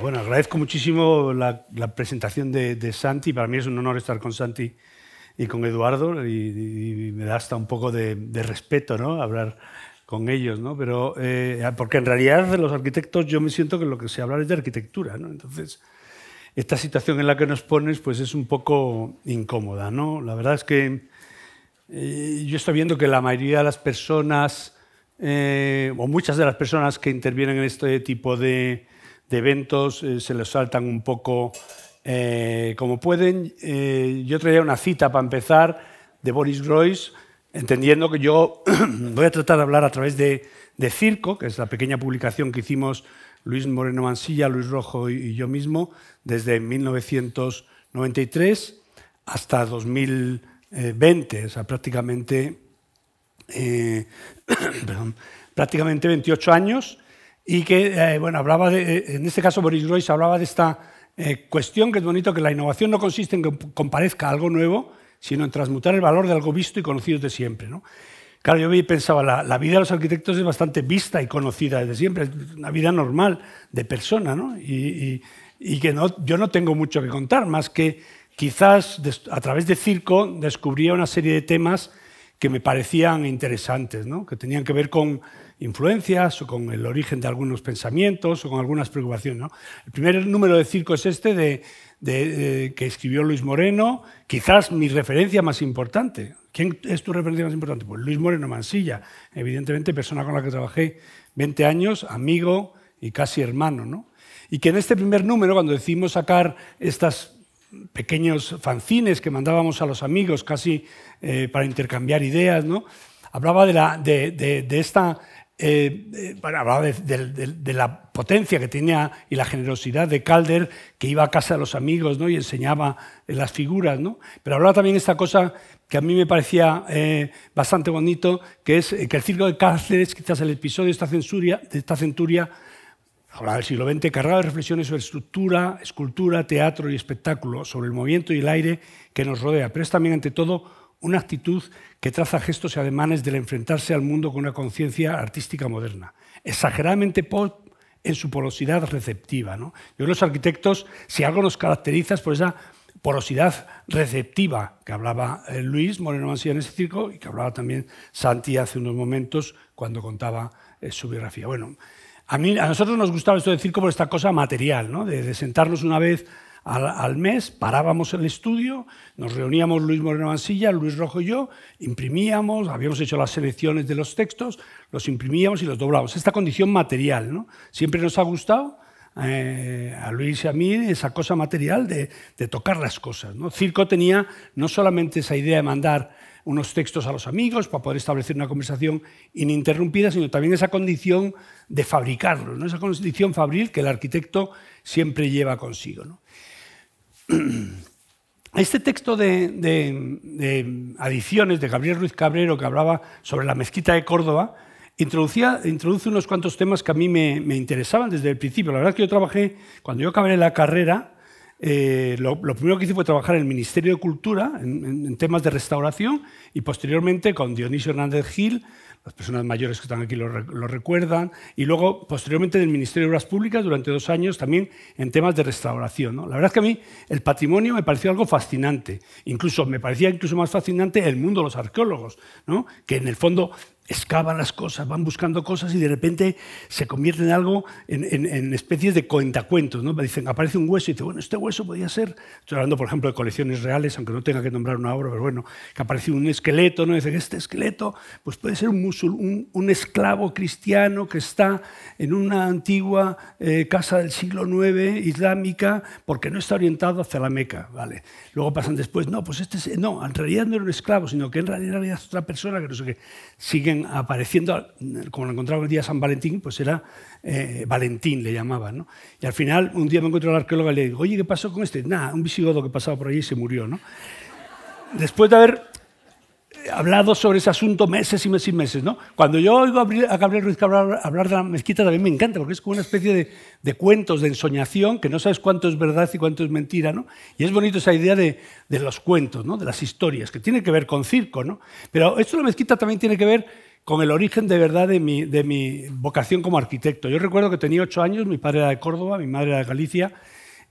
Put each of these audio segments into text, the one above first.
Bueno, agradezco muchísimo la, presentación de, Santi. Para mí es un honor estar con Santi y con Eduardo y, me da hasta un poco de, respeto ¿no? hablar con ellos, ¿no? Pero, eh, ah, porque en realidad de los arquitectos yo me siento que lo que se habla es de arquitectura, Entonces, esta situación en la que nos pones pues es un poco incómoda, ¿no? La verdad es que eh, yo estoy viendo que la mayoría de las personas, eh, o muchas de las personas que intervienen en este tipo de de eventos, eh, se les saltan un poco eh, como pueden. Eh, yo traía una cita para empezar de Boris Groys, entendiendo que yo voy a tratar de hablar a través de, de, Circo, que es la pequeña publicación que hicimos Luis Moreno Mansilla, Luis Rojo y, yo mismo, desde 1993 hasta 2020, o sea, prácticamente, prácticamente 28 años y que, eh, bueno, hablaba de, eh, en este caso Boris Royce hablaba de esta eh, cuestión que es bonito, que la innovación no consiste en que comparezca algo nuevo, sino en transmutar el valor de algo visto y conocido desde siempre. ¿no? Claro, yo pensaba, la, vida de los arquitectos es bastante vista y conocida desde siempre, es una vida normal de persona, ¿no? Y, y que no, yo no tengo mucho que contar, más que quizás a través de circo descubría una serie de temas que me parecían interesantes, ¿no? que tenían que ver con influencias o con el origen de algunos pensamientos o con algunas preocupaciones. El primer número de circo es este de, eh, que escribió Luis Moreno, quizás mi referencia más importante. ¿Quién es tu referencia más importante? Pues Luis Moreno Mansilla, evidentemente persona con la que trabajé 20 años, amigo y casi hermano. Y que en este primer número, cuando decidimos sacar estas pequeños fanzines que mandábamos a los amigos casi eh, para intercambiar ideas, ¿no? hablaba de, la, de, esta eh, hablaba de, la potencia que tenía y la generosidad de Calder, que iba a casa de los amigos ¿no? y enseñaba eh, las figuras, ¿no? pero hablaba también esta cosa que a mí me parecía eh, bastante bonito, que es eh, que el circo de Cáceres, quizás el episodio de esta, centuria, de esta centuria, hablaba del siglo XX, cargado de reflexiones sobre estructura, escultura, teatro y espectáculo, sobre el movimiento y el aire que nos rodea, pero es también, ante todo, una actitud que traza gestos y ademanes del enfrentarse al mundo con una conciencia artística moderna, exageradamente pop en su porosidad receptiva. ¿no? Yo los arquitectos, si algo nos caracteriza es por esa porosidad receptiva que hablaba eh, Luis Moreno Mansilla en ese circo y que hablaba también Santi hace unos momentos cuando contaba eh, su biografía. Bueno, a, mí, a nosotros nos gustaba esto del circo por esta cosa material, ¿no? de sentarnos una vez al, mes, parábamos el estudio, nos reuníamos Luis Moreno Mansilla, Luis Rojo y yo, imprimíamos, habíamos hecho las selecciones de los textos, los imprimíamos y los doblábamos. Esta condición material, Siempre nos ha gustado. Eh, a Luis y a mí esa cosa material de, tocar las cosas. Circo tenía no solamente esa idea de mandar unos textos a los amigos para poder establecer una conversación ininterrumpida, sino también esa condición de fabricarlo, ¿no? esa condición fabril que el arquitecto siempre lleva consigo. Este texto de, adiciones de Gabriel Ruiz Cabrero, que hablaba sobre la mezquita de Córdoba, introducía, introduce unos cuantos temas que a mí me, me interesaban desde el principio. La verdad es que yo trabajé, cuando yo acabé la carrera, eh, lo, primero que hice fue trabajar en el Ministerio de Cultura en, temas de restauración y posteriormente con Dionisio Hernández Gil, las personas mayores que están aquí lo, recuerdan, y luego posteriormente en el Ministerio de Obras Públicas durante dos años también en temas de restauración. La verdad es que a mí el patrimonio me pareció algo fascinante, incluso me parecía incluso más fascinante el mundo de los arqueólogos, que en el fondo excavan las cosas, van buscando cosas y de repente se convierte en algo, en, especies de cuentacuentos. ¿no? Dicen, aparece un hueso y dice, bueno, este hueso podría ser, estoy hablando por ejemplo de colecciones reales, aunque no tenga que nombrar una obra, pero bueno, que aparece un esqueleto, ¿no? dicen, este esqueleto pues puede ser un, musul, un, esclavo cristiano que está en una antigua eh, casa del siglo IX islámica porque no está orientado hacia la Meca. ¿vale? Luego pasan después, no, pues este, es, no, en realidad no era un esclavo, sino que en realidad era otra persona que no sé qué. Siguen apareciendo, como lo encontraba el día de San Valentín, pues era eh, Valentín, le llamaban. ¿no? Y al final, un día me encuentro al arqueólogo y le digo, oye, ¿qué pasó con este? Nada, un visigodo que pasaba por allí y se murió. ¿no? Después de haber eh, hablado sobre ese asunto meses y meses y meses. ¿no? Cuando yo oigo a Gabriel Ruiz hablar de la mezquita también me encanta, porque es como una especie de, de, cuentos, de ensoñación, que no sabes cuánto es verdad y cuánto es mentira. ¿no? Y es bonito esa idea de, de los cuentos, ¿no? de las historias, que tiene que ver con circo. ¿no? Pero esto de la mezquita también tiene que ver con el origen de verdad de mi, vocación como arquitecto. Yo recuerdo que tenía ocho años, mi padre era de Córdoba, mi madre era de Galicia.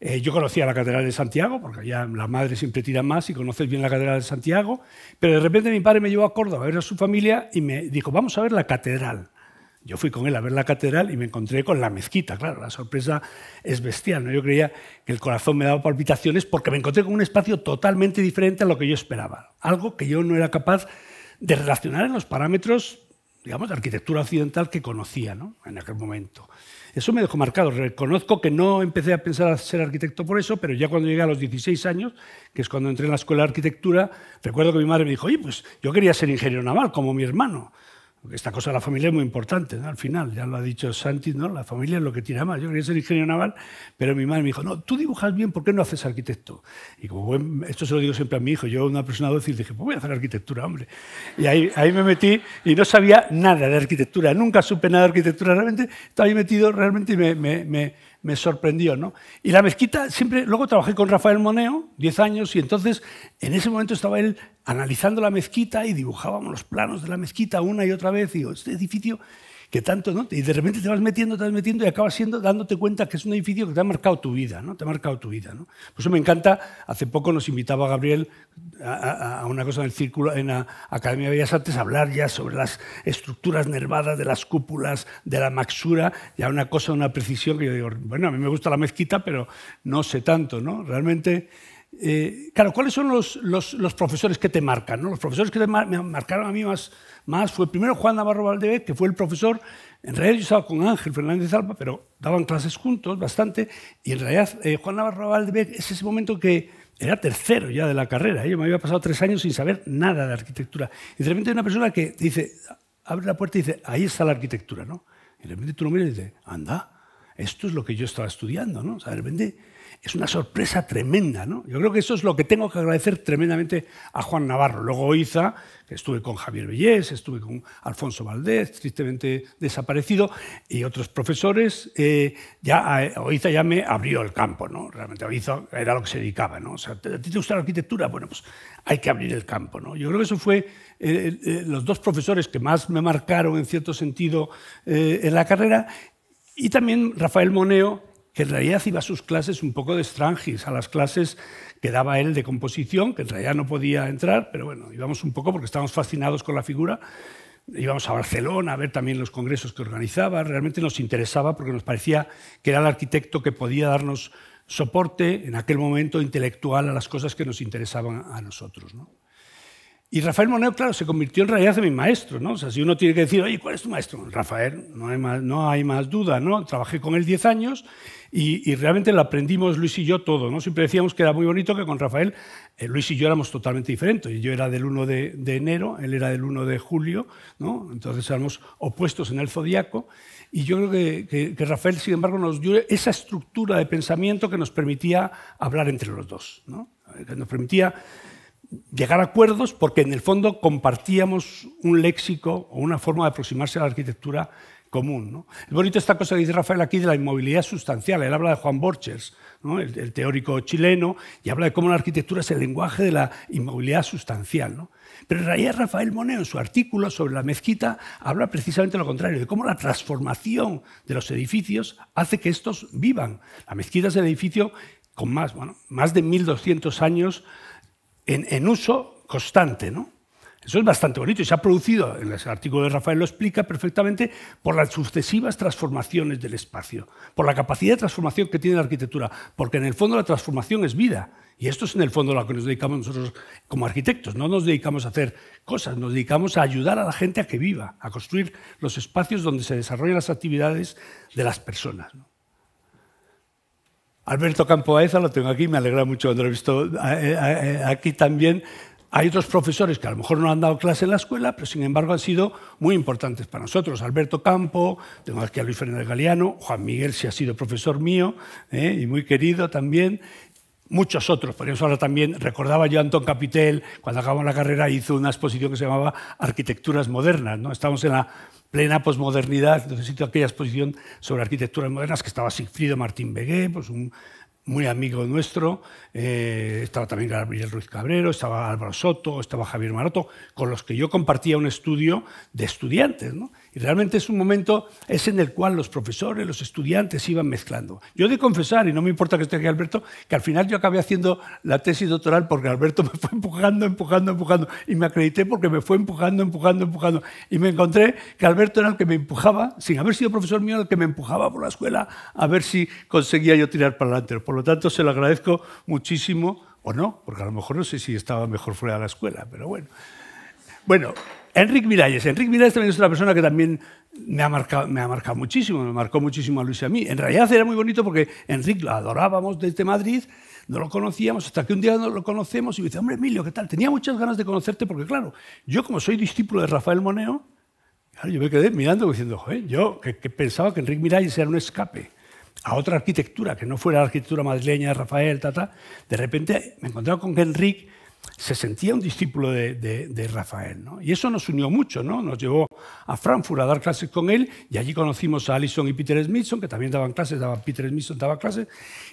Eh, yo conocía la Catedral de Santiago, porque allá la madre siempre tira más y conoces bien la Catedral de Santiago, pero de repente mi padre me llevó a Córdoba a ver a su familia y me dijo, vamos a ver la Catedral. Yo fui con él a ver la catedral y me encontré con la mezquita. Claro, la sorpresa es bestial. ¿no? Yo creía que el corazón me daba palpitaciones porque me encontré con un espacio totalmente diferente a lo que yo esperaba. Algo que yo no era capaz de relacionar en los parámetros digamos, de arquitectura occidental que conocía en aquel momento. Eso me dejó marcado. Reconozco que no empecé a pensar a ser arquitecto por eso, pero ya cuando llegué a los 16 años, que es cuando entré en la escuela de arquitectura, recuerdo que mi madre me dijo, oye, pues yo quería ser ingeniero naval, como mi hermano esta cosa de la familia es muy importante, Al final, ya lo ha dicho Santi, ¿no? La familia es lo que tira más. Yo quería ser ingeniero naval, pero mi madre me dijo, no, tú dibujas bien, ¿por qué no haces arquitecto? Y como esto se lo digo siempre a mi hijo, yo una persona decir, dije, pues voy a hacer arquitectura, hombre. Y ahí, ahí me metí y no sabía nada de arquitectura, nunca supe nada de arquitectura, realmente estaba ahí metido realmente y me, me, me, me sorprendió, ¿no? Y la mezquita, siempre, luego trabajé con Rafael Moneo, 10 años, y entonces en ese momento estaba él analizando la mezquita y dibujábamos los planos de la mezquita una y otra vez, digo, este edificio que tanto, ¿no? Y de repente te vas metiendo, te vas metiendo y acabas siendo, dándote cuenta que es un edificio que te ha marcado tu vida, ¿no? Te ha marcado tu vida, ¿no? Por eso me encanta, hace poco nos invitaba Gabriel a, a una cosa en el círculo, en la Academia de Bellas Artes, a hablar ya sobre las estructuras nervadas de las cúpulas, de la maxura, ya una cosa, una precisión que yo digo, bueno, a mí me gusta la mezquita, pero no sé tanto, ¿no? Realmente... Eh, claro, ¿cuáles son los, los, los, profesores que te marcan? ¿no? Los profesores que te mar me marcaron a mí más, más fue primero Juan Navarro Valdevez, que fue el profesor. En realidad yo estaba con Ángel Fernández Alba, pero daban clases juntos bastante. Y en realidad eh, Juan Navarro Valdevez es ese momento que era tercero ya de la carrera. ¿eh? Yo me había pasado tres años sin saber nada de arquitectura. Y de repente hay una persona que dice, abre la puerta y dice, ahí está la arquitectura. ¿no? Y de repente tú lo miras y dices, anda esto es lo que yo estaba estudiando, ¿no? O sea, es una sorpresa tremenda, ¿no? Yo creo que eso es lo que tengo que agradecer tremendamente a Juan Navarro. Luego Oiza, que estuve con Javier Bellés, estuve con Alfonso Valdés, tristemente desaparecido, y otros profesores, eh, ya eh, Oiza ya me abrió el campo, ¿no? Realmente Oiza era lo que se dedicaba, ¿no? O sea, ¿a ti te gusta la arquitectura? Bueno, pues hay que abrir el campo, ¿no? Yo creo que eso fue eh, los dos profesores que más me marcaron en cierto sentido en la carrera y también Rafael Moneo, que en realidad iba a sus clases un poco de estrangis, a las clases que daba él de composición, que en realidad no podía entrar, pero bueno, íbamos un poco porque estábamos fascinados con la figura. Íbamos a Barcelona a ver también los congresos que organizaba, realmente nos interesaba porque nos parecía que era el arquitecto que podía darnos soporte en aquel momento intelectual a las cosas que nos interesaban a nosotros. ¿no? Y Rafael Moneo, claro, se convirtió en realidad en mi maestro, ¿no? O sea, si uno tiene que decir, oye, ¿cuál es tu maestro? Rafael, no hay más, no hay más duda, ¿no? Trabajé con él 10 años y, realmente lo aprendimos Luis y yo todo, ¿no? Siempre decíamos que era muy bonito que con Rafael, eh, Luis y yo éramos totalmente diferentes. Yo era del 1 de, enero, él era del 1 de julio, ¿no? Entonces éramos opuestos en el zodiaco. Y yo creo que, que, Rafael, sin embargo, nos dio esa estructura de pensamiento que nos permitía hablar entre los dos, ¿no? Que nos permitía llegar a acuerdos porque en el fondo compartíamos un léxico o una forma de aproximarse a la arquitectura común. ¿no? Es bonito esta cosa que dice Rafael aquí de la inmovilidad sustancial. Él habla de Juan Borchers, el, teórico chileno, y habla de cómo la arquitectura es el lenguaje de la inmovilidad sustancial. Pero en realidad Rafael Moneo, en su artículo sobre la mezquita, habla precisamente lo contrario, de cómo la transformación de los edificios hace que estos vivan. La mezquita es el edificio con más, bueno, más de 1.200 años en, uso constante, ¿no? Eso es bastante bonito y se ha producido, en el artículo de Rafael lo explica perfectamente, por las sucesivas transformaciones del espacio, por la capacidad de transformación que tiene la arquitectura, porque en el fondo la transformación es vida. Y esto es en el fondo a lo que nos dedicamos nosotros como arquitectos. No nos dedicamos a hacer cosas, nos dedicamos a ayudar a la gente a que viva, a construir los espacios donde se desarrollan las actividades de las personas. Alberto Campo Campoaeza, lo tengo aquí, me alegra mucho he visto eh, eh, eh, aquí también. Hay otros profesores que a lo mejor no han dado clase en la escuela, pero sin embargo han sido muy importantes para nosotros. Alberto Campo, tengo aquí a Luis Fernández Galeano, Juan Miguel si ha sido profesor mío y muy querido también muchos otros. Por eso ahora también recordaba yo a Anton Capitel, cuando acabamos la carrera hizo una exposición que se llamaba Arquitecturas Modernas. ¿no? Estamos en la plena posmodernidad, entonces hizo aquella exposición sobre arquitecturas modernas que estaba Sigfrido Martín Begué, pues un muy amigo nuestro, eh, estaba también Gabriel Ruiz Cabrero, estaba Álvaro Soto, estaba Javier Maroto, con los que yo compartía un estudio de estudiantes. ¿no? Y realmente es un momento, es en el cual los profesores, los estudiantes iban mezclando. Yo he de confesar, y no me importa que esté aquí Alberto, que al final yo acabé haciendo la tesis doctoral porque Alberto me fue empujando, empujando, empujando, y me acredité porque me fue empujando, empujando, empujando. Y me encontré que Alberto era el que me empujaba, sin haber sido profesor mío, el que me empujaba por la escuela a ver si conseguía yo tirar para adelante. Por lo tanto, se lo agradezco muchísimo, o no, porque a lo mejor no sé si estaba mejor fuera de la escuela, pero bueno. Bueno, Enric Miralles. Enrique Miralles también es una persona que también me ha, marcado, me muchísimo, me marcó muchísimo a Luis y a mí. En realidad era muy bonito porque Enrique lo adorábamos desde Madrid, no lo conocíamos, hasta que un día no lo conocemos y me dice, hombre, Emilio, ¿qué tal? Tenía muchas ganas de conocerte porque, claro, yo como soy discípulo de Rafael Moneo, claro, yo me quedé mirando diciendo, joder, yo que, pensaba que Enrique Miralles era un escape a otra arquitectura, que no fuera la arquitectura madrileña de Rafael, tata, de repente me encontraba con que Enric se sentía un discípulo de, Rafael. ¿no? Y eso nos unió mucho, ¿no? nos llevó a Frankfurt a dar clases con él y allí conocimos a Allison y Peter Smithson, que también daban clases, Peter Smithson daba clases.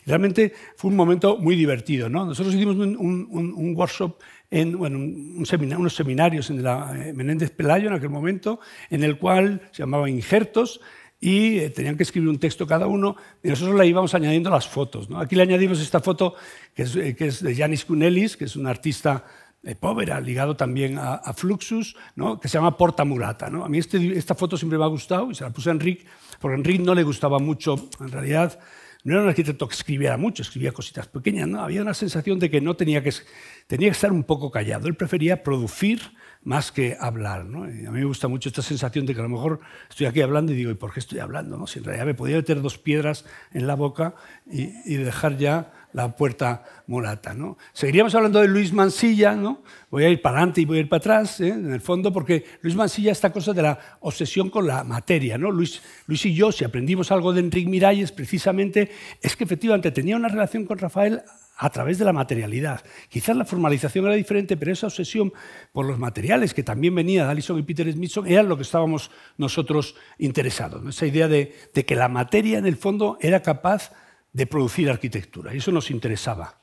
Realmente fue un momento muy divertido. Nosotros hicimos un, workshop, en, unos seminarios en la eh, Menéndez Pelayo en aquel momento, en el cual se llamaba Injertos y eh, tenían que escribir un texto cada uno y nosotros le íbamos añadiendo las fotos. ¿no? Aquí le añadimos esta foto que es, eh, de Janis Kunelis, que es un artista eh, pobre, Povera, ligado también a, Fluxus, que se llama Porta Mulata. A mí este, esta foto siempre me ha gustado y se la puse a Enric, porque a Enric no le gustaba mucho, en realidad, no era un arquitecto que escribiera mucho, escribía cositas pequeñas, ¿no? había una sensación de que no que, tenía que estar un poco callado, él prefería producir más que hablar. ¿no? a mí me gusta mucho esta sensación de que a lo mejor estoy aquí hablando y digo, ¿y por qué estoy hablando? Si en realidad me podía meter dos piedras en la boca y, dejar ya la puerta morata. ¿no? Seguiríamos hablando de Luis Mansilla, ¿no? voy a ir para adelante y voy a ir para atrás, ¿eh? en el fondo, porque Luis Mansilla, esta cosa de la obsesión con la materia. Luis, Luis y yo, si aprendimos algo de Enrique Miralles, precisamente, es que efectivamente tenía una relación con Rafael a través de la materialidad. Quizás la formalización era diferente, pero esa obsesión por los materiales que también venía de Alison y Peter Smithson era lo que estábamos nosotros interesados. Esa idea de, que la materia, en el fondo, era capaz de producir arquitectura. Y eso nos interesaba.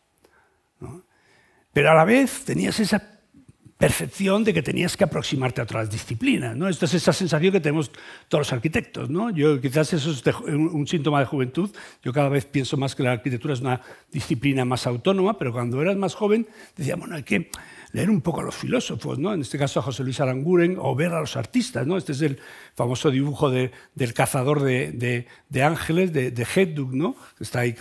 Pero a la vez tenías esa percepción de que tenías que aproximarte a otras disciplinas. ¿no? Esta es esa sensación que tenemos todos los arquitectos. ¿no? Yo, quizás eso es un síntoma de juventud. Yo cada vez pienso más que la arquitectura es una disciplina más autónoma, pero cuando eras más joven decíamos, bueno, hay que leer un poco a los filósofos, ¿no? en este caso a José Luis Aranguren, o ver a los artistas. ¿no? Este es el famoso dibujo del cazador de, ángeles, de, de ¿no? que está ahí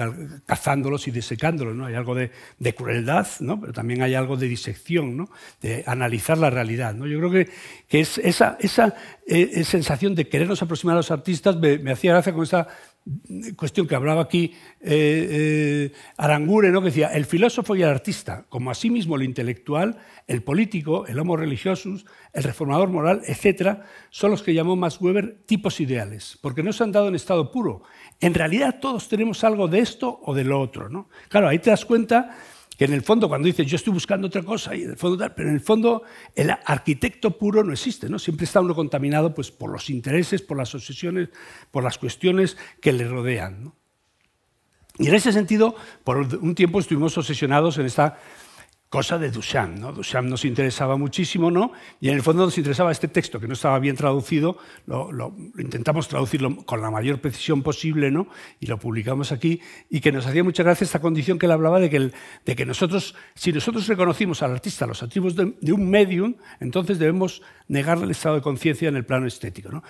cazándolos y disecándolos. ¿no? Hay algo de, crueldad, pero también hay algo de disección, ¿no? de analizar la realidad. ¿no? Yo creo que, que es esa, esa eh, sensación de querernos aproximar a los artistas me, hacía gracia con esa cuestión que hablaba aquí eh, eh, Arangure, ¿no? que decía, el filósofo y el artista, como asimismo el intelectual, el político, el homo religiosus, el reformador moral, etc., son los que llamó Max Weber tipos ideales, porque no se han dado en estado puro. En realidad todos tenemos algo de esto o de lo otro. ¿no? Claro, ahí te das cuenta que en el fondo cuando dice yo estoy buscando otra cosa y fondo pero en el fondo el arquitecto puro no existe, ¿no? Siempre está uno contaminado pues, por los intereses, por las obsesiones, por las cuestiones que le rodean. Y en ese sentido, por un tiempo estuvimos obsesionados en esta cosa de Duchamp. ¿no? Duchamp nos interesaba muchísimo, ¿no? Y en el fondo nos interesaba este texto que no estaba bien traducido, lo, intentamos traducirlo con la mayor precisión posible, ¿no? Y lo publicamos aquí y que nos hacía mucha gracia esta condición que él hablaba de que, de que nosotros, si nosotros reconocimos al artista los atributos de, un medium, entonces debemos negarle el estado de conciencia en el plano estético,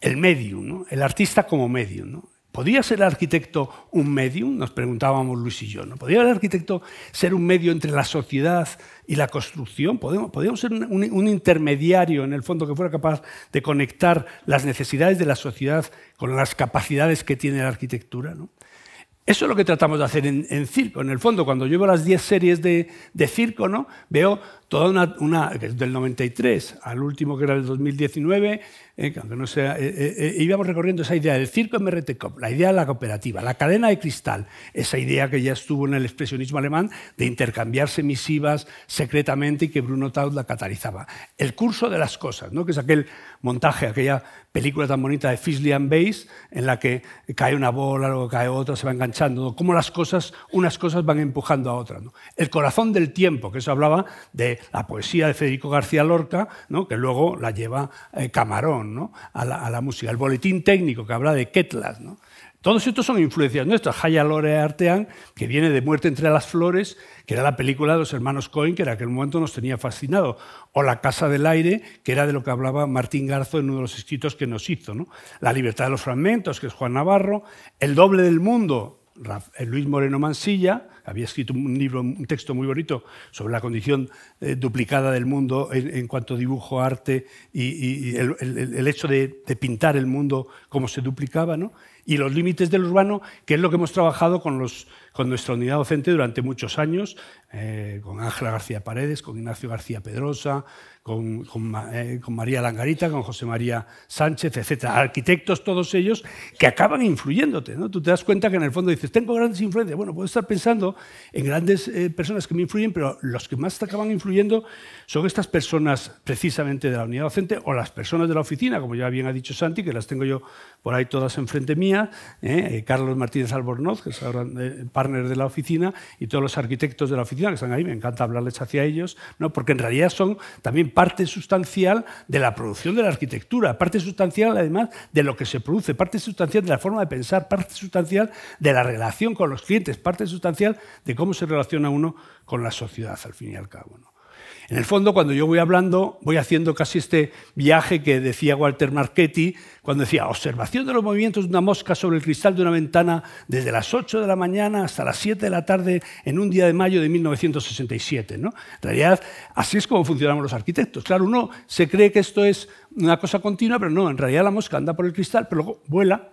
El medium, ¿no? el artista como medium. ¿no? ¿Podía ser el arquitecto un medium? Nos preguntábamos Luis y yo. ¿no? ¿Podía el arquitecto ser un medio entre la sociedad y la construcción? ¿Podríamos ser un, intermediario, en el fondo, que fuera capaz de conectar las necesidades de la sociedad con las capacidades que tiene la arquitectura? Eso es lo que tratamos de hacer en, circo. En el fondo, cuando llevo las 10 series de, circo, ¿no? veo toda una, del 93 al último que era el 2019, eh, no sea, eh, eh, íbamos recorriendo esa idea del circo MRT Cop, la idea de la cooperativa, la cadena de cristal, esa idea que ya estuvo en el expresionismo alemán de intercambiarse misivas secretamente y que Bruno Taut la catalizaba. El curso de las cosas, ¿no? que es aquel montaje, aquella película tan bonita de Fisley and Base en la que cae una bola, luego cae otra, se va enganchando, ¿no? cómo las cosas, unas cosas van empujando a otras. ¿no? El corazón del tiempo, que eso hablaba de la poesía de Federico García Lorca, que luego la lleva eh, Camarón a, la, música. El boletín técnico que habla de Ketlas. Todos estos son influencias nuestras. Jaya Lore Artean, que viene de Muerte entre las Flores, que era la película de los hermanos Cohen, que en aquel momento nos tenía fascinado. O La Casa del Aire, que era de lo que hablaba Martín Garzo en uno de los escritos que nos hizo. La Libertad de los Fragmentos, que es Juan Navarro. El Doble del Mundo, eh, Luis Moreno Mansilla, había escrito un libro, un texto muy bonito sobre la condición eh, duplicada del mundo en, cuanto a dibujo, arte y, el, hecho de, de, pintar el mundo como se duplicaba, ¿no? y los límites del urbano, que es lo que hemos trabajado con, nuestra unidad docente durante muchos años, eh, con Ángela García Paredes, con Ignacio García Pedrosa, con, eh, María Langarita, con José María Sánchez, etc. Arquitectos, todos ellos, que acaban influyéndote. ¿no? Tú te das cuenta que en el fondo dices, tengo grandes influencias. Bueno, puedo estar pensando en grandes eh, personas que me influyen, pero los que más te acaban influyendo son estas personas precisamente de la unidad docente o las personas de la oficina, como ya bien ha dicho Santi, que las tengo yo por ahí todas enfrente mía, ¿eh? Eh, Carlos Martínez Albornoz, que es ahora eh, partner de la oficina, y todos los arquitectos de la oficina que están ahí, me encanta hablarles hacia ellos, ¿no? porque en realidad son también parte sustancial de la producción de la arquitectura, parte sustancial además de lo que se produce, parte sustancial de la forma de pensar, parte sustancial de la relación con los clientes, parte sustancial de cómo se relaciona uno con la sociedad al fin y al cabo. ¿no? En el fondo, cuando yo voy hablando, voy haciendo casi este viaje que decía Walter Marchetti, cuando decía, observación de los movimientos de una mosca sobre el cristal de una ventana desde las 8 de la mañana hasta las 7 de la tarde en un día de mayo de 1967. En realidad, así es como funcionamos los arquitectos. Claro, uno se cree que esto es una cosa continua, pero no, en realidad la mosca anda por el cristal, pero luego vuela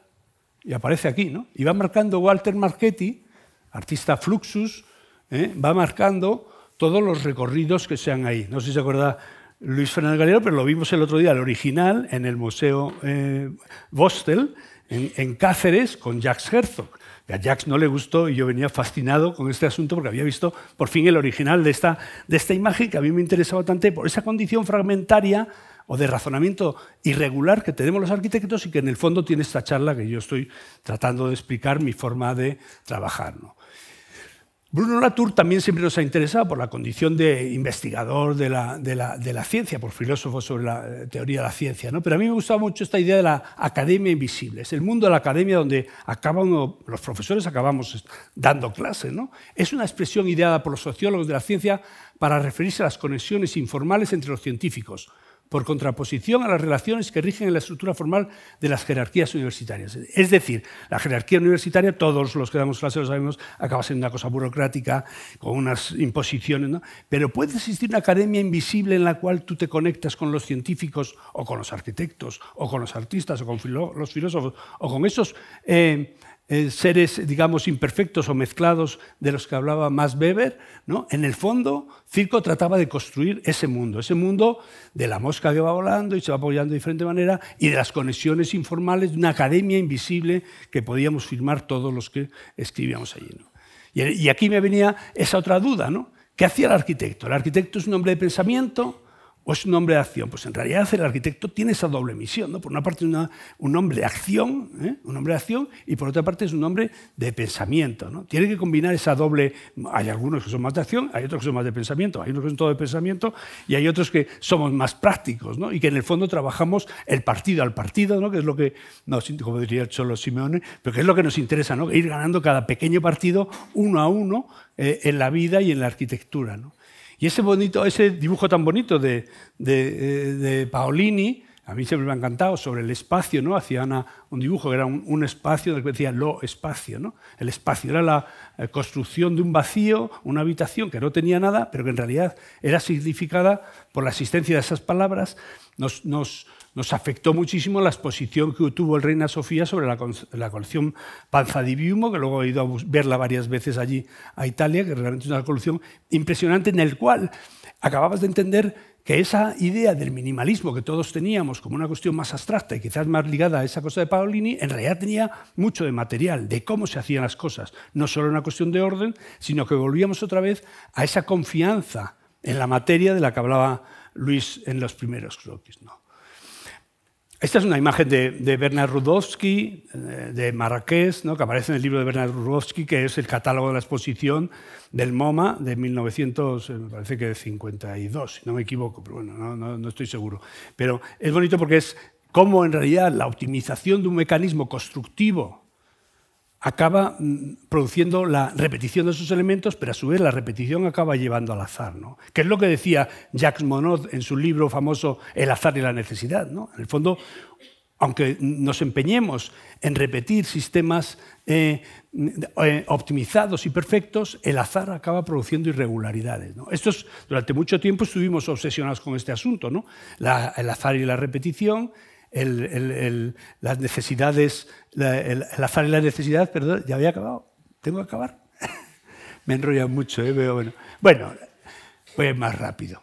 y aparece aquí. ¿no? Y va marcando Walter Marchetti, artista Fluxus, ¿eh? va marcando todos los recorridos que sean ahí. No sé si se acuerda Luis Fernández Galero, pero lo vimos el otro día, el original, en el Museo eh, Vostel, en, Cáceres, con Jacques Herzog. A Jacques no le gustó y yo venía fascinado con este asunto porque había visto por fin el original de esta, de esta imagen que a mí me interesaba tanto por esa condición fragmentaria o de razonamiento irregular que tenemos los arquitectos y que en el fondo tiene esta charla que yo estoy tratando de explicar mi forma de trabajar. ¿no? Bruno Latour también siempre nos ha interesado por la condición de investigador de la, ciencia, por filósofo sobre la eh, teoría de la ciencia, ¿no? pero a mí me gustaba mucho esta idea de la academia invisible. Es el mundo de la academia donde acaba los profesores acabamos dando clases. ¿no? Es una expresión ideada por los sociólogos de la ciencia para referirse a las conexiones informales entre los científicos, por contraposición a las relaciones que rigen en la estructura formal de las jerarquías universitarias. Es decir, la jerarquía universitaria, todos los que damos clases lo sabemos, acaba siendo una cosa burocrática, con unas imposiciones, ¿no? pero puede existir una academia invisible en la cual tú te conectas con los científicos o con los arquitectos o con los artistas o con los filósofos o con esos... Eh, eh, seres, digamos, imperfectos o mezclados de los que hablaba más Weber, en el fondo, Circo trataba de construir ese mundo, ese mundo de la mosca que va volando y se va apoyando de diferente manera y de las conexiones informales de una academia invisible que podíamos firmar todos los que escribíamos allí. Y, aquí me venía esa otra duda, ¿no? ¿Qué hacía el arquitecto? El arquitecto es un hombre de pensamiento, o es un hombre de acción? Pues en realidad el arquitecto tiene esa doble misión. ¿no? Por una parte un hombre de acción, ¿eh? un hombre de acción, y por otra parte es un hombre de pensamiento. ¿no? Tiene que combinar esa doble... Hay algunos que son más de acción, hay otros que son más de pensamiento, hay unos que son todo de pensamiento y hay otros que somos más prácticos ¿no? y que en el fondo trabajamos el partido al partido, ¿no? que es lo que, como diría Cholo Simeone, pero que es lo que nos interesa, ¿no? ir ganando cada pequeño partido uno a uno eh, en la vida y en la arquitectura. ¿no? Y ese, bonito, ese dibujo tan bonito eh, de, Paolini, a mí siempre me ha encantado, sobre el espacio, ¿no? Hacía un dibujo que era un, espacio, decía lo espacio, ¿no? El espacio era la eh, construcción de un vacío, una habitación que no tenía nada, pero que en realidad era significada por la existencia de esas palabras, nos, nos nos afectó muchísimo la exposición que tuvo el Reina Sofía sobre la, colección Panza di que luego he ido a verla varias veces allí a Italia, que realmente es una colección impresionante en el cual acababas de entender que esa idea del minimalismo que todos teníamos como una cuestión más abstracta y quizás más ligada a esa cosa de Paolini, en realidad tenía mucho de material, de cómo se hacían las cosas. No solo una cuestión de orden, sino que volvíamos otra vez a esa confianza en la materia de la que hablaba Luis en los primeros croquis. ¿no? Esta es una imagen de, Bernard Rudowski, eh, de Marrakech, ¿no? que aparece en el libro de Bernard Rudowski, que es el catálogo de la exposición del MoMA de 1952, eh, si no me equivoco, pero bueno, no, no estoy seguro. Pero es bonito porque es cómo en realidad la optimización de un mecanismo constructivo acaba mm, produciendo la repetición de esos elementos, pero a su vez la repetición acaba llevando al azar, ¿no? que es lo que decía Jacques Monod en su libro famoso El azar y la necesidad. ¿no? En el fondo, aunque nos empeñemos en repetir sistemas eh, eh, optimizados y perfectos, el azar acaba produciendo irregularidades. Esto durante mucho tiempo estuvimos obsesionados con este asunto, el azar y la repetición, el, las necesidades, el, azar y la necesidad, perdón, ya había acabado. Tengo que acabar. Me enrolla mucho, ¿eh? Veo, bueno. bueno, voy más rápido.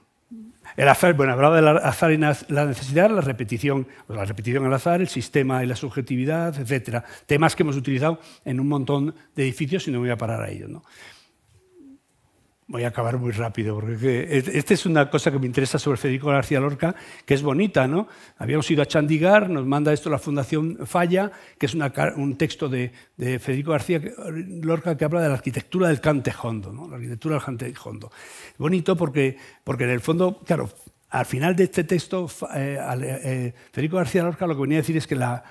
El azar, bueno, hablaba del azar y la necesidad, la repetición, pues la repetición al azar, el sistema y la subjetividad, etcétera. Temas que hemos utilizado en un montón de edificios y no voy a parar a ellos. ¿no? voy a acabar muy rápido, porque esta es una cosa que me interesa sobre Federico García Lorca, que es bonita, ¿no? Habíamos ido a Chandigar, nos manda esto la Fundación Falla, que es un texto de, Federico García Lorca que habla de la arquitectura del cantejondo, ¿no? La arquitectura del cantejondo. Bonito porque, porque en el fondo, claro, al final de este texto, eh, eh, eh, Federico García Lorca lo que venía a decir es que las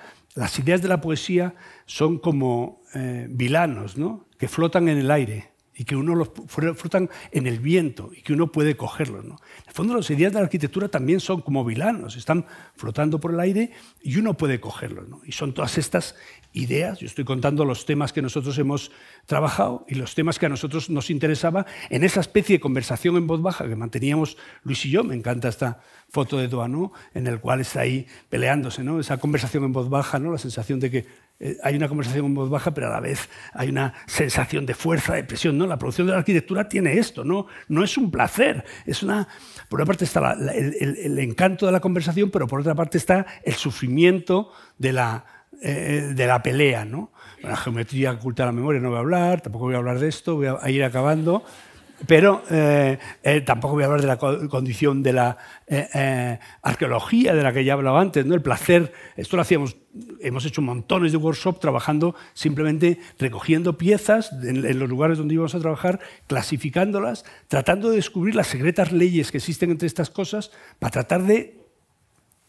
ideas de la poesía son como vilanos, ¿no? Que flotan en el aire y que uno los flotan en el viento y que uno puede cogerlos. ¿no? En el fondo, las ideas de la arquitectura también son como vilanos, están flotando por el aire y uno puede cogerlos. ¿no? Y son todas estas ideas, yo estoy contando los temas que nosotros hemos trabajado y los temas que a nosotros nos interesaba en esa especie de conversación en voz baja que manteníamos Luis y yo, me encanta esta foto de Doano, en el cual está ahí peleándose, ¿no? esa conversación en voz baja, ¿no? la sensación de que eh, hay una conversación en voz baja, pero a la vez hay una sensación de fuerza, de presión. ¿no? La producción de la arquitectura tiene esto, no, no es un placer. Es una, por una parte está el, encanto de la conversación, pero por otra parte está el sufrimiento de la, eh, de la pelea. ¿no? La geometría oculta la memoria no voy a hablar, tampoco voy a hablar de esto, voy a ir acabando pero eh, eh, tampoco voy a hablar de la condición de la eh, arqueología de la que ya hablaba antes, ¿no? el placer. Esto lo hacíamos, hemos hecho montones de workshop trabajando simplemente recogiendo piezas en, los lugares donde íbamos a trabajar, clasificándolas, tratando de descubrir las secretas leyes que existen entre estas cosas para tratar de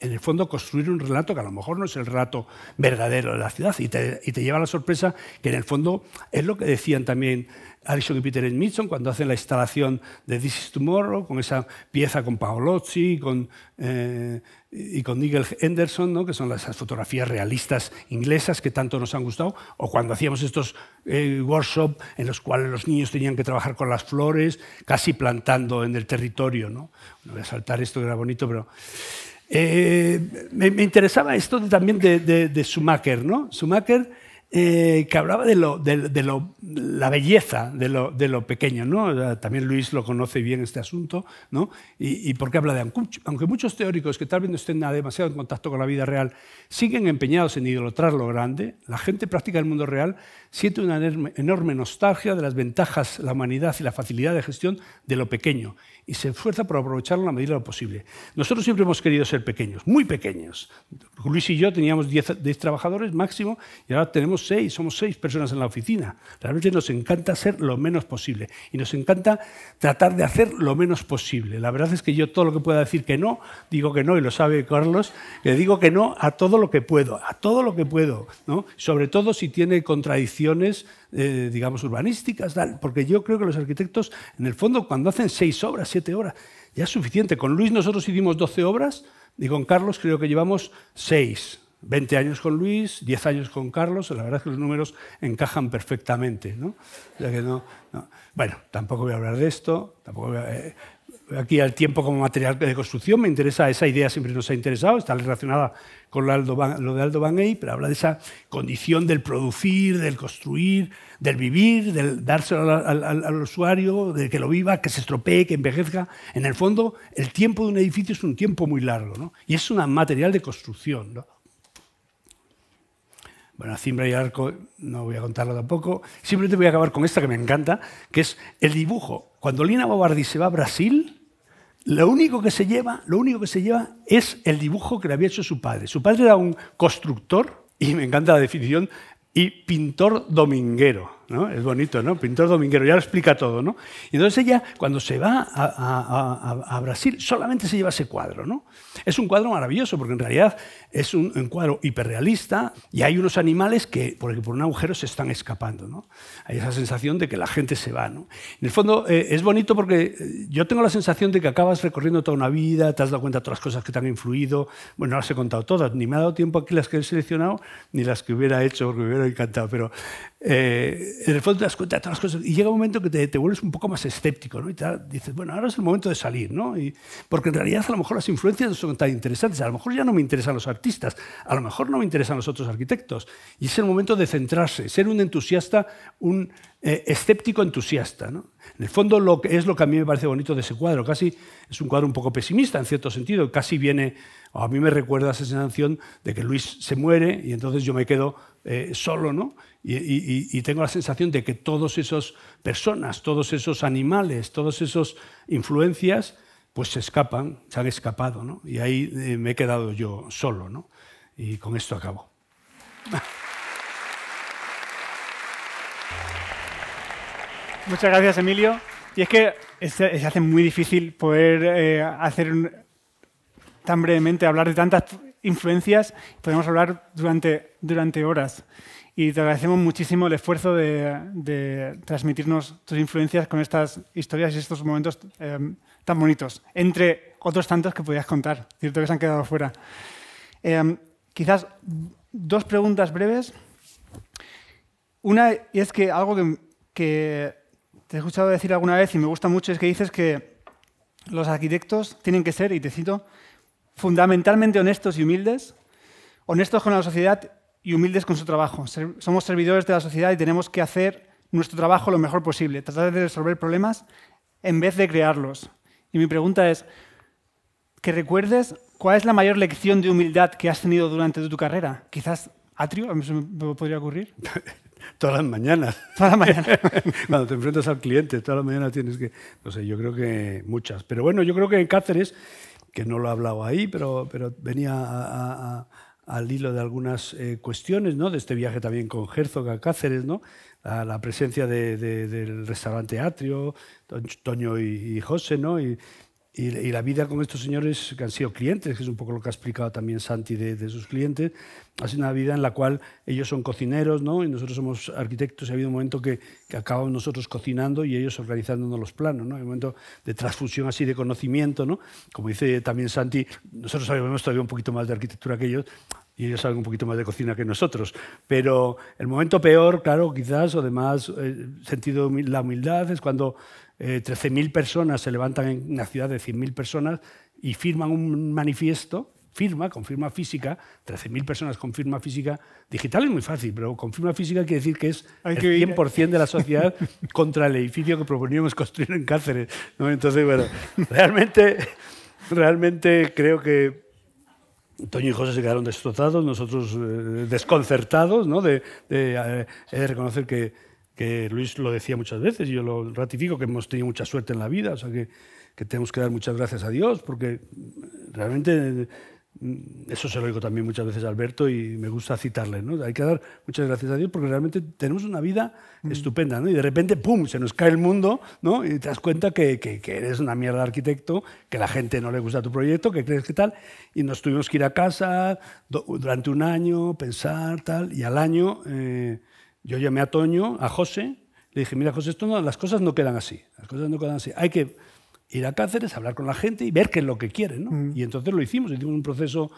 en el fondo, construir un relato que a lo mejor no es el relato verdadero de la ciudad y te, lleva la sorpresa que, en el fondo, es lo que decían también Alison y Peter Smithson cuando hacen la instalación de This is Tomorrow, con esa pieza con Paolozzi con, eh, y con Nigel Henderson, ¿no? que son las fotografías realistas inglesas que tanto nos han gustado, o cuando hacíamos estos eh, workshops en los cuales los niños tenían que trabajar con las flores, casi plantando en el territorio. no voy a saltar esto que era bonito, pero... Eh, me, interesaba esto también de, Schumacher, ¿no? Schumacher eh, que hablaba de, lo, de, lo, la belleza de lo, de lo pequeño. ¿no? También Luis lo conoce bien este asunto, ¿no? y, y porque habla de, aunque muchos teóricos que tal vez no estén demasiado en contacto con la vida real, siguen empeñados en idolatrar lo grande, la gente práctica del mundo real siente una enorme nostalgia de las ventajas, la humanidad y la facilidad de gestión de lo pequeño, y se esfuerza por aprovecharlo a la medida de lo posible. Nosotros siempre hemos querido ser pequeños, muy pequeños. Luis y yo teníamos 10 trabajadores máximo, y ahora tenemos somos seis, somos seis personas en la oficina. Realmente nos encanta ser lo menos posible y nos encanta tratar de hacer lo menos posible. La verdad es que yo todo lo que pueda decir que no, digo que no, y lo sabe Carlos, le digo que no a todo lo que puedo, a todo lo que puedo, ¿no? sobre todo si tiene contradicciones, eh, digamos, urbanísticas, tal. porque yo creo que los arquitectos, en el fondo, cuando hacen seis obras, siete obras, ya es suficiente. Con Luis nosotros hicimos doce obras y con Carlos creo que llevamos seis 20 años con Luis, 10 años con Carlos, la verdad es que los números encajan perfectamente. ¿no? que no, Bueno, tampoco voy a hablar de esto, tampoco eh, aquí al tiempo como material de construcción, me interesa, esa idea siempre nos ha interesado, está relacionada con lo, de Aldo Van Ey, pero habla de esa condición del producir, del construir, del vivir, del dárselo al, al, usuario, de que lo viva, que se estropee, que envejezca. En el fondo, el tiempo de un edificio es un tiempo muy largo, ¿no? Y es un material de construcción, ¿no? Bueno, cimbra y arco no voy a contarlo tampoco. Simplemente voy a acabar con esta que me encanta, que es el dibujo. Cuando Lina Bobardi se va a Brasil, lo único que se lleva, lo único que se lleva es el dibujo que le había hecho su padre. Su padre era un constructor, y me encanta la definición, y pintor dominguero. Es bonito, ¿no? Pintor dominguero, ya lo explica todo, ¿no? Y entonces ella, cuando se va a, Brasil, solamente se lleva ese cuadro, ¿no? Es un cuadro maravilloso, porque en realidad es un, cuadro hiperrealista y hay unos animales que, por, un agujero, se están escapando, ¿no? Hay esa sensación de que la gente se va, ¿no? En el fondo, eh, es bonito porque eh, yo tengo la sensación de que acabas recorriendo toda una vida, te has dado cuenta de todas las cosas que te han influido. Bueno, no las he contado todas, ni me ha dado tiempo aquí las que he seleccionado, ni las que hubiera hecho, porque me hubiera encantado, pero eh, en el fondo te das cuenta de todas las cosas y llega un momento que te, vuelves un poco más escéptico ¿no? y dices, bueno, ahora es el momento de salir, ¿no? Y, porque en realidad a lo mejor las influencias no son tan interesantes, a lo mejor ya no me interesan los artistas, a lo mejor no me interesan los otros arquitectos y es el momento de centrarse, ser un entusiasta, un eh, escéptico entusiasta. ¿no? En el fondo lo es lo que a mí me parece bonito de ese cuadro. Casi es un cuadro un poco pesimista en cierto sentido. Casi viene, a mí me recuerda esa sensación de que Luis se muere y entonces yo me quedo eh, solo, ¿no? Y, tengo la sensación de que todas esas personas, todos esos animales, todas esas influencias, pues se escapan, se han escapado, ¿no? Y ahí eh, me he quedado yo solo, ¿no? Y con esto acabo. Muchas gracias, Emilio. Y es que se hace muy difícil poder eh, hacer tan brevemente, hablar de tantas influencias, podemos hablar durante, durante horas. Y te agradecemos muchísimo el esfuerzo de, transmitirnos tus influencias con estas historias y estos momentos em, tan bonitos, entre otros tantos que podías contar, cierto que se han quedado fuera. Em, quizás dos preguntas breves. Una, y es que algo que te he escuchado decir alguna vez y me gusta mucho es que dices que los arquitectos tienen que ser, y te cito, fundamentalmente honestos y humildes, honestos con la sociedad y humildes con su trabajo. Somos servidores de la sociedad y tenemos que hacer nuestro trabajo lo mejor posible, tratar de resolver problemas en vez de crearlos. Y mi pregunta es, que recuerdes cuál es la mayor lección de humildad que has tenido durante tu carrera. Quizás atrio, a mí me podría ocurrir. Todas las mañanas. Todas las mañanas. Cuando te enfrentas al cliente, todas las mañanas tienes que... No sé, yo creo que muchas. Pero bueno, yo creo que en Cáceres, que no lo he hablado ahí, pero, pero venía al hilo de algunas eh, cuestiones, ¿no? De este viaje también con Herzog a Cáceres, ¿no? A la presencia del restaurante Atrio, Toño y, José, ¿no? Y, la vida con estos señores que han sido clientes, que es un poco lo que ha explicado también Santi de, sus clientes, ha sido una vida en la cual ellos son cocineros ¿no? y nosotros somos arquitectos y ha habido un momento que, acabamos nosotros cocinando y ellos organizándonos los planos. ¿no? Hay un momento de transfusión así de conocimiento. ¿no? Como dice también Santi, nosotros sabemos todavía un poquito más de arquitectura que ellos, y ellos saben un poquito más de cocina que nosotros. Pero el momento peor, claro, quizás, o además, el eh, sentido de la humildad, es cuando 13.000 eh, personas se levantan en una ciudad de 100.000 personas y firman un manifiesto, firma, con firma física, 13.000 personas con firma física, digital es muy fácil, pero con firma física quiere decir que es el 100% de la sociedad contra el edificio que proponíamos construir en Cáceres. Entonces, bueno, realmente, realmente creo que Toño y José se quedaron destrozados, nosotros eh, desconcertados, ¿no? de eh, reconocer que que Luis lo decía muchas veces, y yo lo ratifico, que hemos tenido mucha suerte en la vida, o sea que, tenemos que dar muchas gracias a Dios, porque realmente mm, eso se lo digo también muchas veces a Alberto y me gusta citarle, ¿no? Hay que dar muchas gracias a Dios porque realmente tenemos una vida mm. estupenda, ¿no? Y de repente, ¡pum!, se nos cae el mundo, ¿no? Y te das cuenta que, eres una mierda arquitecto, que la gente no le gusta tu proyecto, que crees que tal, y nos tuvimos que ir a casa durante un año, pensar, tal, y al año... Eh, yo llamé a Toño, a José, le dije, mira José, esto no, las cosas no quedan así, las cosas no quedan así. Hay que ir a Cáceres, hablar con la gente y ver qué es lo que quieren. Y entonces lo hicimos, hicimos un proceso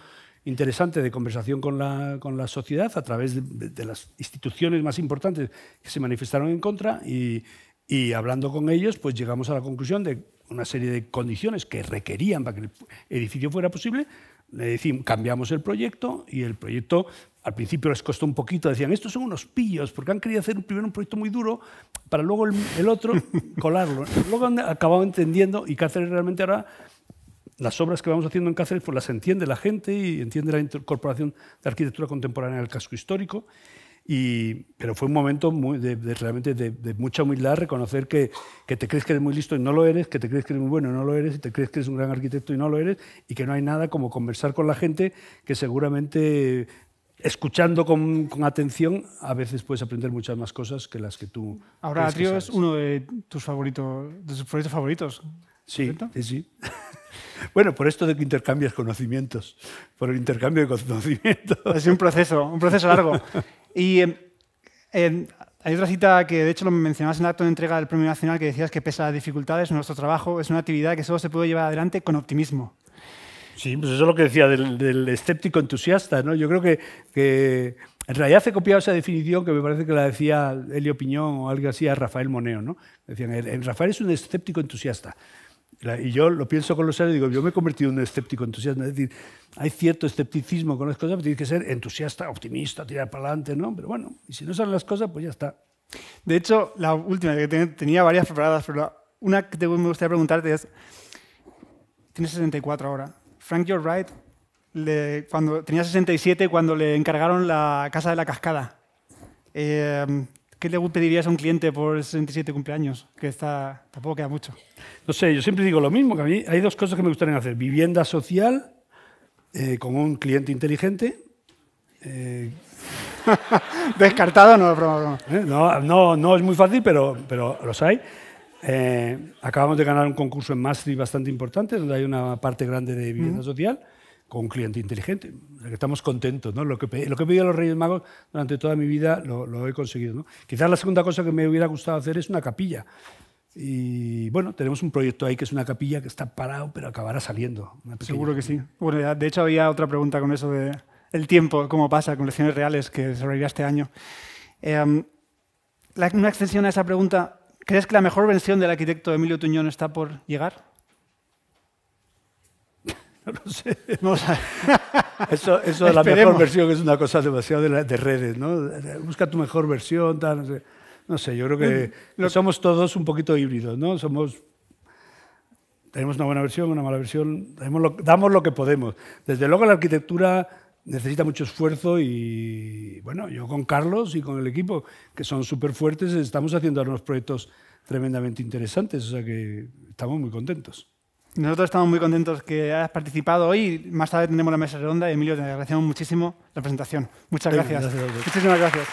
interesante de conversación con la, sociedad a través de, las instituciones más importantes que se manifestaron en contra y, y hablando con ellos, pues llegamos a la conclusión de una serie de condiciones que requerían para que el edificio fuera posible, le decimos, cambiamos el proyecto y el proyecto al principio les costó un poquito, decían, estos son unos pillos, porque han querido hacer primero un proyecto muy duro para luego el, otro colarlo. Luego han acabado entendiendo y Cáceres realmente ahora las obras que vamos haciendo en Cáceres pues las entiende la gente y entiende la incorporación de arquitectura contemporánea al casco histórico pero fue un momento de, realmente de, mucha humildad reconocer que, te crees que eres muy listo y no lo eres, que te crees que eres muy bueno y no lo eres, y te crees que eres un gran arquitecto y no lo eres, y que no hay nada como conversar con la gente que seguramente escuchando con, atención a veces puedes aprender muchas más cosas que las que tú... Ahora Atrio es uno de tus favoritos, de tus proyectos favoritos. sí, sí. Bueno, por esto de que intercambias conocimientos, por el intercambio de conocimientos. Es un proceso, un proceso largo. Y em, hay otra cita que, de hecho, lo mencionabas en el acto de entrega del Premio Nacional, que decías que pese a las dificultades, nuestro trabajo es una actividad que solo se puede llevar adelante con optimismo. Sí, pues eso es lo que decía del, escéptico entusiasta, ¿no? Yo creo que, en realidad he copiado esa definición que me parece que la decía Elio Piñón o algo así a Rafael Moneo, ¿no? Decían, Rafael es un escéptico entusiasta. Y yo lo pienso con los seres, digo, yo me he convertido en un escéptico entusiasta. Es decir, hay cierto escepticismo con las cosas, pero tienes que ser entusiasta, optimista, tirar para adelante, ¿no? Pero bueno, y si no salen las cosas, pues ya está. De hecho, la última, que tenía varias preparadas, pero una que me gustaría preguntarte es, tienes 64 ahora. Frank Lloyd Wright le, cuando, tenía 67 cuando le encargaron la Casa de la Cascada. Eh, ¿Qué le pedirías a un cliente por 67 cumpleaños? Que está, tampoco queda mucho. No sé, yo siempre digo lo mismo, que a mí hay dos cosas que me gustaría hacer. Vivienda social eh, con un cliente inteligente. Descartado, eh, no, no, no, es muy fácil, pero, pero los hay. Eh, acabamos de ganar un concurso en Maastricht bastante importante, donde hay una parte grande de vivienda social con un cliente inteligente. Estamos contentos, ¿no? Lo que, lo que he pedido a los Reyes Magos durante toda mi vida lo, he conseguido, ¿no? Quizás la segunda cosa que me hubiera gustado hacer es una capilla. Y bueno, tenemos un proyecto ahí que es una capilla que está parado, pero acabará saliendo. Seguro que sí. Bueno, de hecho había otra pregunta con eso de el tiempo, cómo pasa con lecciones reales que se desarrollaría este año. Em, una extensión a esa pregunta, ¿crees que la mejor versión del arquitecto Emilio Tuñón está por llegar? No lo sé. eso, eso de la mejor versión es una cosa demasiado de, la, de, redes, ¿no? Busca tu mejor versión, tal, no sé. No sé yo creo eh, que somos todos un poquito híbridos, ¿no? Somos tenemos una buena versión, una mala versión, damos lo, que podemos. Desde luego la arquitectura necesita mucho esfuerzo y bueno, yo con Carlos y con el equipo, que son súper fuertes, estamos haciendo unos proyectos tremendamente interesantes, o sea que estamos muy contentos. Nosotros estamos muy contentos que hayas participado hoy. Más tarde tendremos la mesa redonda. Emilio, te agradecemos muchísimo la presentación. Muchas gracias. gracias Muchísimas gracias.